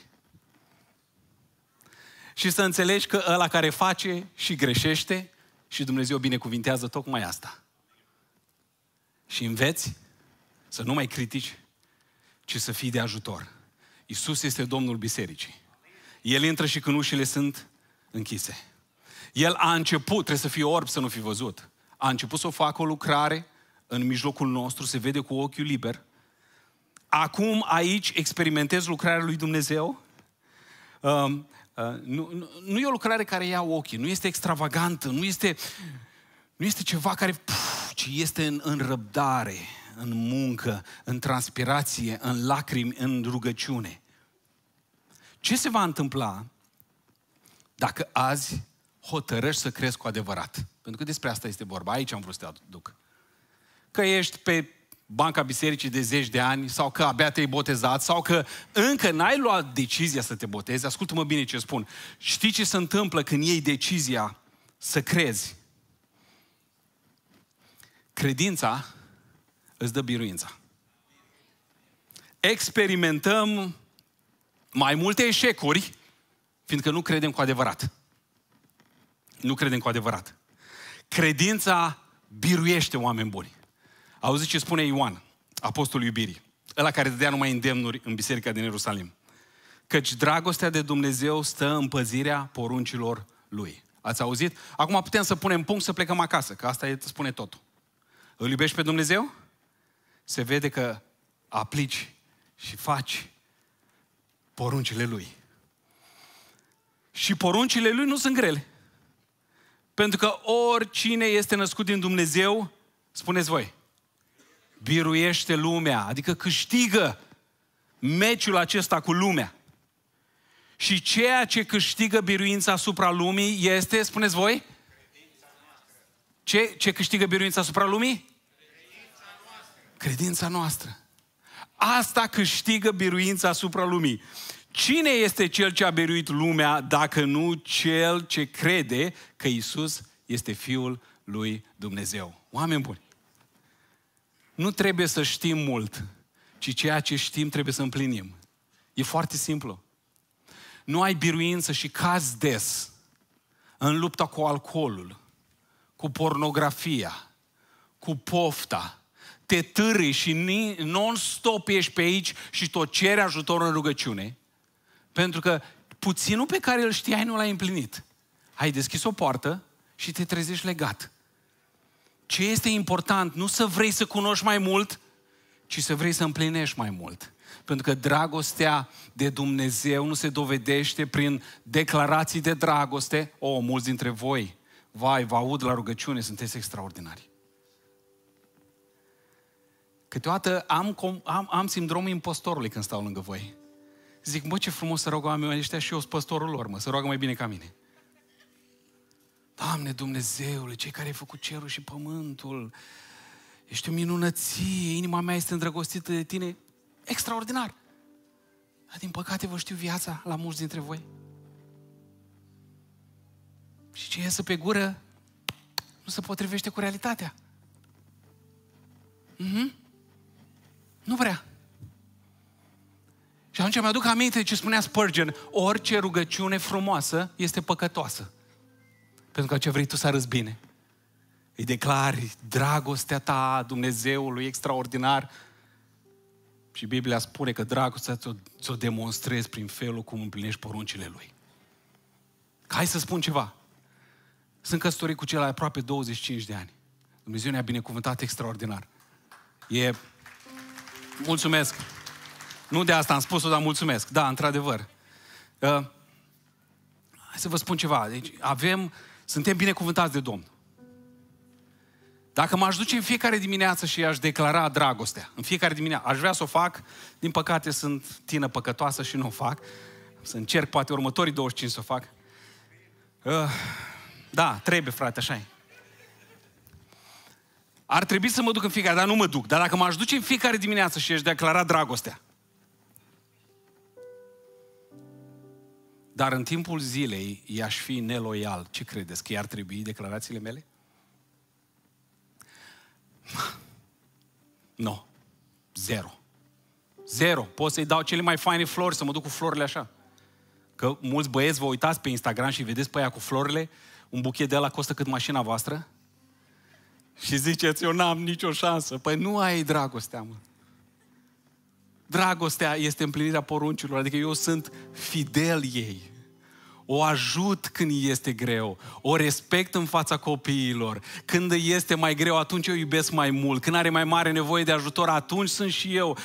Și să înțelegi că ăla care face și greșește și Dumnezeu binecuvintează tocmai asta. Și înveți să nu mai critici ci să fii de ajutor. Isus este Domnul Bisericii. El intră și când ușile sunt închise. El a început, trebuie să fie orb să nu fi văzut, a început să o facă o lucrare în mijlocul nostru, se vede cu ochiul liber. Acum aici experimentez lucrarea lui Dumnezeu. Um, uh, nu, nu, nu e o lucrare care ia ochii, nu este extravagantă, nu este, nu este ceva care, puf, ci este în, în răbdare în muncă, în transpirație, în lacrimi, în rugăciune. Ce se va întâmpla dacă azi hotărăști să crezi cu adevărat? Pentru că despre asta este vorba, aici am vrut să te aduc. Că ești pe banca bisericii de zeci de ani, sau că abia te-ai botezat, sau că încă n-ai luat decizia să te botezi, ascultă-mă bine ce spun. Știi ce se întâmplă când iei decizia să crezi? Credința îți dă biruința. Experimentăm mai multe eșecuri, fiindcă nu credem cu adevărat. Nu credem cu adevărat. Credința biruiește oameni buni. Auzi ce spune Ioan, apostolul iubirii, ăla care dădea numai îndemnuri în biserica din Ierusalim. Căci dragostea de Dumnezeu stă în păzirea poruncilor lui. Ați auzit? Acum putem să punem punct să plecăm acasă, că asta e, spune totul. Îl iubești pe Dumnezeu? se vede că aplici și faci poruncile lui. Și poruncile lui nu sunt grele. Pentru că oricine este născut din Dumnezeu, spuneți voi, biruiește lumea, adică câștigă meciul acesta cu lumea. Și ceea ce câștigă biruința asupra lumii este, spuneți voi, ce, ce câștigă biruința asupra lumii? Credința noastră. Asta câștigă biruința asupra lumii. Cine este cel ce a biruit lumea dacă nu cel ce crede că Isus este Fiul lui Dumnezeu? Oameni buni, nu trebuie să știm mult, ci ceea ce știm trebuie să împlinim. E foarte simplu. Nu ai biruință și caz des în lupta cu alcoolul, cu pornografia, cu pofta, te târâi și non-stop ești pe aici și tot cere ajutor în rugăciune, pentru că puținul pe care îl știai nu l-ai împlinit. Ai deschis o poartă și te trezești legat. Ce este important, nu să vrei să cunoști mai mult, ci să vrei să împlinești mai mult. Pentru că dragostea de Dumnezeu nu se dovedește prin declarații de dragoste. O, mulți dintre voi, vai, vă aud la rugăciune, sunteți extraordinari. Câteodată am, am, am sindromul impostorului când stau lângă voi. Zic, mă, ce frumos să rog oamenii ăștia și eu sunt păstorul lor, mă, să roagă mai bine ca mine. Doamne Dumnezeule, cei care ai făcut cerul și pământul, ești o minunăție, inima mea este îndrăgostită de tine. Extraordinar! Dar din păcate vă știu viața la mulți dintre voi. Și ce iese pe gură nu se potrivește cu realitatea. Mhm. Nu vrea. Și atunci mi-aduc aminte ce spunea Spurgeon, orice rugăciune frumoasă este păcătoasă. Pentru că ce vrei tu să arăți bine. Îi declari dragostea ta Dumnezeului extraordinar și Biblia spune că dragostea ți-o, ți-o demonstrezi prin felul cum împlinești poruncile Lui. Hai să spun ceva. Sunt căsătorit cu cel aproape 25 de ani. Dumnezeu ne-a binecuvântat extraordinar. E Mulțumesc. Nu de asta am spus-o, dar mulțumesc. Da, într-adevăr. Uh, hai să vă spun ceva. Deci avem, suntem binecuvântați de Domn. Dacă m-aș duce în fiecare dimineață și aș declara dragostea, în fiecare dimineață, aș vrea să o fac, din păcate sunt tină păcătoasă și nu o fac, să încerc poate următorii 25 să o fac. Uh, da, trebuie, frate, așa e. Ar trebui să mă duc în fiecare, dar nu mă duc. Dar dacă m-aș duce în fiecare dimineață și ești declara dragostea, dar în timpul zilei i-aș fi neloial. Ce credeți? Că i-ar trebui declarațiile mele? Nu. No. Zero. Zero. Pot să-i dau cele mai faine flori, să mă duc cu florile așa. Că mulți băieți vă uitați pe Instagram și vedeți pe aia cu florile, un buchet de la costă cât mașina voastră, și ziceți, eu n-am nicio șansă. Păi nu ai dragostea, mă. Dragostea este împlinirea poruncilor, adică eu sunt fidel ei. O ajut când este greu, o respect în fața copiilor. Când este mai greu, atunci eu iubesc mai mult. Când are mai mare nevoie de ajutor, atunci sunt și eu.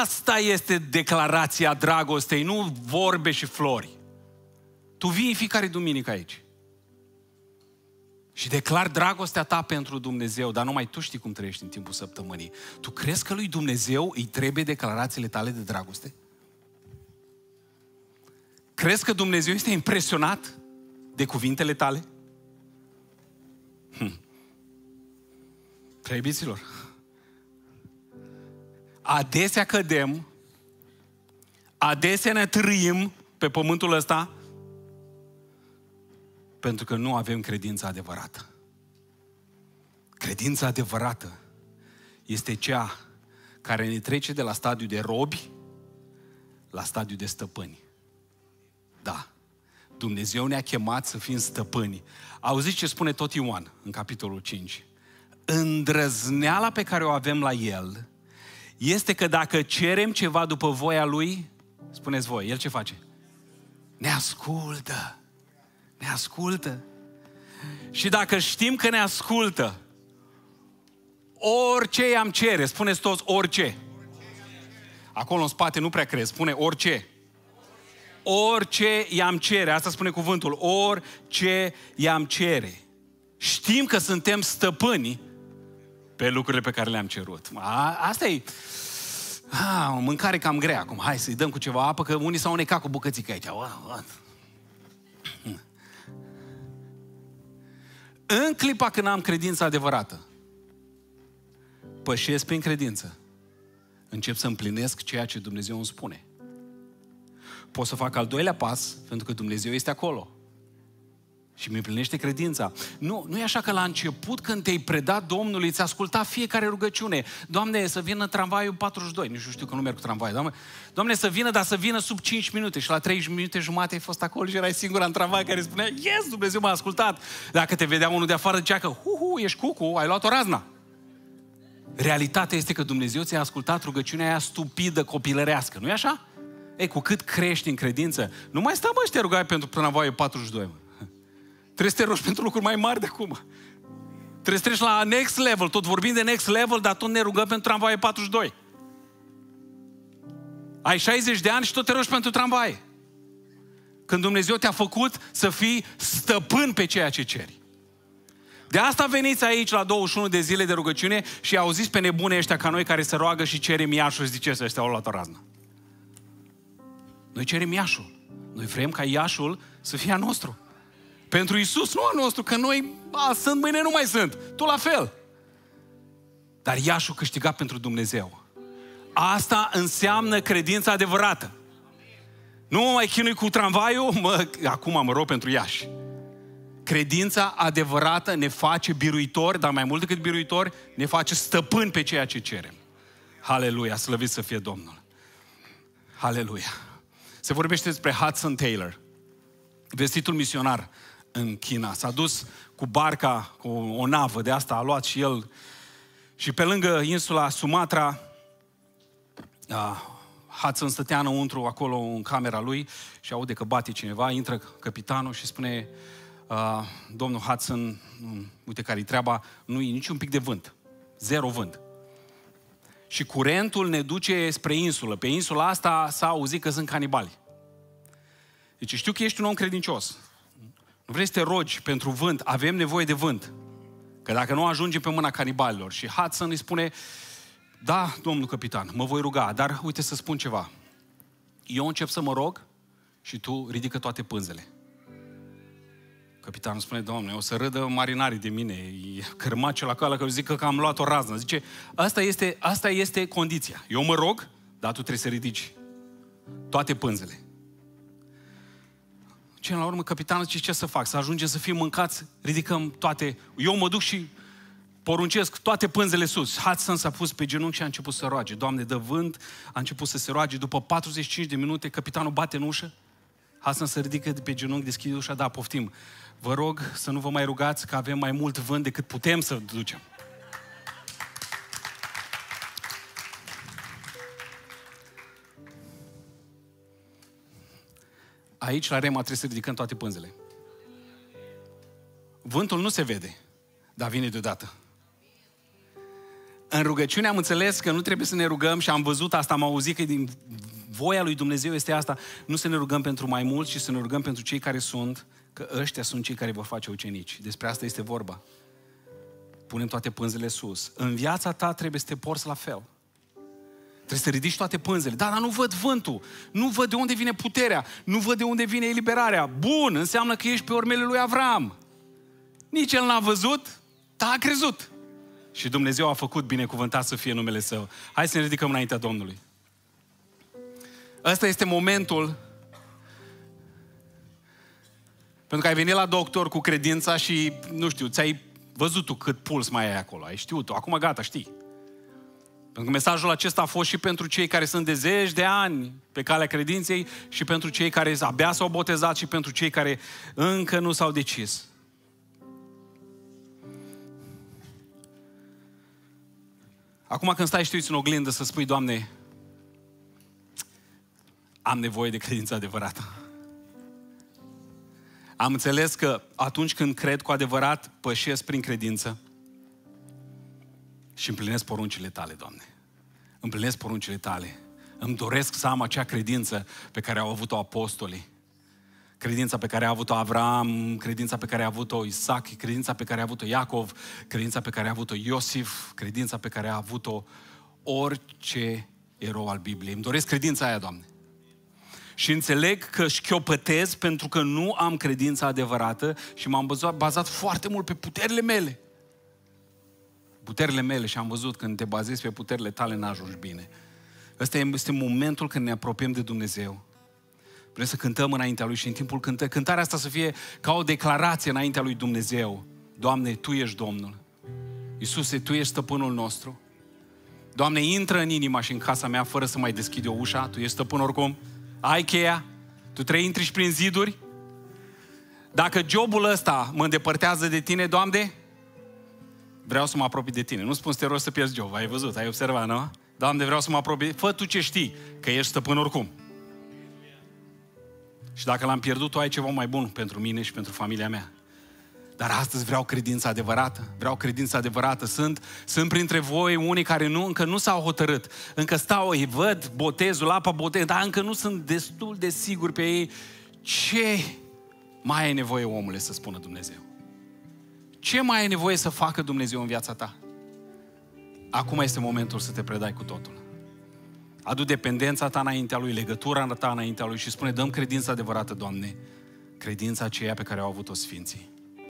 Asta este declarația dragostei, nu vorbe și flori. Tu vii fiecare duminică aici. Și declar dragostea ta pentru Dumnezeu, dar numai tu știi cum trăiești în timpul săptămânii. Tu crezi că lui Dumnezeu îi trebuie declarațiile tale de dragoste? Crezi că Dumnezeu este impresionat de cuvintele tale? Hm. Preibiților, adesea cădem, adesea ne trăim pe pământul ăsta pentru că nu avem credința adevărată. Credința adevărată este cea care ne trece de la stadiu de robi la stadiu de stăpâni. Da. Dumnezeu ne-a chemat să fim stăpâni. Auziți ce spune tot Ioan în capitolul 5. Îndrăzneala pe care o avem la El este că dacă cerem ceva după voia Lui, spuneți voi, El ce face? Ne ascultă. Ne ascultă. Și dacă știm că ne ascultă, orice i-am cere, spuneți toți orice. Acolo în spate nu prea crezi, spune orice. Orice i-am cere, asta spune cuvântul, orice i-am cere. Știm că suntem stăpâni pe lucrurile pe care le-am cerut. A, asta e... A, o mâncare cam grea acum. Hai să-i dăm cu ceva apă, că unii s-au necat cu bucățică aici. În clipa când am credința adevărată, pășesc prin credință, încep să împlinesc ceea ce Dumnezeu îmi spune. Pot să fac al doilea pas, pentru că Dumnezeu este acolo și mi împlinește credința. Nu, nu e așa că la început când te-ai predat Domnului, ți-a ascultat fiecare rugăciune. Doamne, să vină tramvaiul 42, nici nu știu că nu merg cu tramvaiul. Doamne, Doamne, să vină, dar să vină sub 5 minute și la 30 minute jumate ai fost acolo și erai singura în tramvai care spunea, yes, Dumnezeu m-a ascultat. Dacă te vedea unul de afară, zicea că, hu, ești cucu, ai luat o razna. Realitatea este că Dumnezeu ți-a ascultat rugăciunea aia stupidă, copilărească, nu e așa? Ei, cu cât crești în credință, nu mai stai mă, și te rugai pentru tramvaiul 42, mă. Trebuie să te rogi pentru lucruri mai mari de acum. Trebuie să treci la next level. Tot vorbim de next level, dar tot ne rugăm pentru tramvai 42. Ai 60 de ani și tot te rogi pentru tramvai. Când Dumnezeu te-a făcut să fii stăpân pe ceea ce ceri. De asta veniți aici la 21 de zile de rugăciune și auziți pe nebune ăștia ca noi care se roagă și cerem iașul și ziceți ăștia au luat o raznă. Noi cerem iașul. Noi vrem ca iașul să fie a nostru. Pentru Isus, nu al nostru, că noi a, sunt, mâine nu mai sunt. Tu la fel. Dar Iașu câștigat pentru Dumnezeu. Asta înseamnă credința adevărată. Nu mă mai chinui cu tramvaiul, mă, acum mă rog pentru Iași. Credința adevărată ne face biruitori, dar mai mult decât biruitori, ne face stăpâni pe ceea ce cerem. Haleluia, slăvit să fie Domnul. Haleluia. Se vorbește despre Hudson Taylor, vestitul misionar în China. S-a dus cu barca, cu o navă de asta, a luat și el. Și pe lângă insula Sumatra, a, da, Hudson stătea înăuntru, acolo în camera lui și aude că bate cineva, intră capitanul și spune uh, domnul Hudson, mm, uite care-i treaba, nu e niciun pic de vânt, zero vânt. Și curentul ne duce spre insulă. Pe insula asta s-a auzit că sunt canibali. Deci știu că ești un om credincios vrei să te rogi pentru vânt, avem nevoie de vânt. Că dacă nu ajunge pe mâna canibalilor. Și Hudson îi spune, da, domnul capitan, mă voi ruga, dar uite să spun ceva. Eu încep să mă rog și tu ridică toate pânzele. Capitanul spune, domnule, o să râdă marinarii de mine, la cală, că zic că am luat o raznă. Zice, asta este, asta este condiția. Eu mă rog, dar tu trebuie să ridici toate pânzele. Ce la urmă capitanul zice, ce să fac? Să ajungem să fim mâncați, ridicăm toate. Eu mă duc și poruncesc toate pânzele sus. Hudson s-a pus pe genunchi și a început să roage. Doamne, dă vânt, a început să se roage. După 45 de minute, capitanul bate în ușă. Hudson se ridică de pe genunchi, deschide ușa, da, poftim. Vă rog să nu vă mai rugați că avem mai mult vânt decât putem să ducem. Aici, la Rema, trebuie să ridicăm toate pânzele. Vântul nu se vede, dar vine deodată. În rugăciune am înțeles că nu trebuie să ne rugăm și am văzut asta, am auzit că din voia lui Dumnezeu este asta, nu să ne rugăm pentru mai mulți, ci să ne rugăm pentru cei care sunt, că ăștia sunt cei care vor face ucenici. Despre asta este vorba. Punem toate pânzele sus. În viața ta trebuie să te porți la fel. Trebuie să ridici toate pânzele. Da, dar nu văd vântul. Nu văd de unde vine puterea. Nu văd de unde vine eliberarea. Bun, înseamnă că ești pe urmele lui Avram. Nici el n-a văzut, dar a crezut. Și Dumnezeu a făcut binecuvântat să fie numele Său. Hai să ne ridicăm înaintea Domnului. Ăsta este momentul pentru că ai venit la doctor cu credința și, nu știu, ți-ai văzut tu cât puls mai ai acolo, ai știut-o, acum gata, știi. Pentru că mesajul acesta a fost și pentru cei care sunt de zeci de ani pe calea credinței și pentru cei care abia s-au botezat și pentru cei care încă nu s-au decis. Acum când stai și în oglindă să spui, Doamne, am nevoie de credință adevărată. Am înțeles că atunci când cred cu adevărat, pășesc prin credință și împlinesc poruncile tale, Doamne. Împlinesc poruncile tale. Îmi doresc să am acea credință pe care au avut-o apostolii. Credința pe care a avut-o Avram, credința pe care a avut-o Isaac, credința pe care a avut-o Iacov, credința pe care a avut-o Iosif, credința pe care a avut-o orice erou al Bibliei. Îmi doresc credința aia, Doamne. Și înțeleg că șchiopătez pentru că nu am credința adevărată și m-am bazat, bazat foarte mult pe puterile mele puterile mele și am văzut când te bazezi pe puterile tale n-ajungi bine. Ăsta este momentul când ne apropiem de Dumnezeu. Vrem să cântăm înaintea Lui și în timpul cântă, cântarea asta să fie ca o declarație înaintea Lui Dumnezeu. Doamne, Tu ești Domnul. Iisuse, Tu ești stăpânul nostru. Doamne, intră în inima și în casa mea fără să mai deschid eu ușa. Tu ești stăpân oricum. Ai cheia. Tu trei intri și prin ziduri. Dacă jobul ăsta mă îndepărtează de tine, Doamne, vreau să mă apropii de tine. Nu spun să te rog să pierzi job, ai văzut, ai observat, nu? Doamne, vreau să mă apropii. Fă tu ce știi, că ești stăpân oricum. Și dacă l-am pierdut, tu ai ceva mai bun pentru mine și pentru familia mea. Dar astăzi vreau credința adevărată. Vreau credința adevărată. Sunt, sunt printre voi unii care nu, încă nu s-au hotărât. Încă stau, îi văd botezul, apa botez, dar încă nu sunt destul de sigur pe ei ce mai ai nevoie omule să spună Dumnezeu. Ce mai ai nevoie să facă Dumnezeu în viața ta? Acum este momentul să te predai cu totul. Adu dependența ta înaintea Lui, legătura ta înaintea Lui și spune, dăm credința adevărată, Doamne, credința aceea pe care au avut-o Sfinții.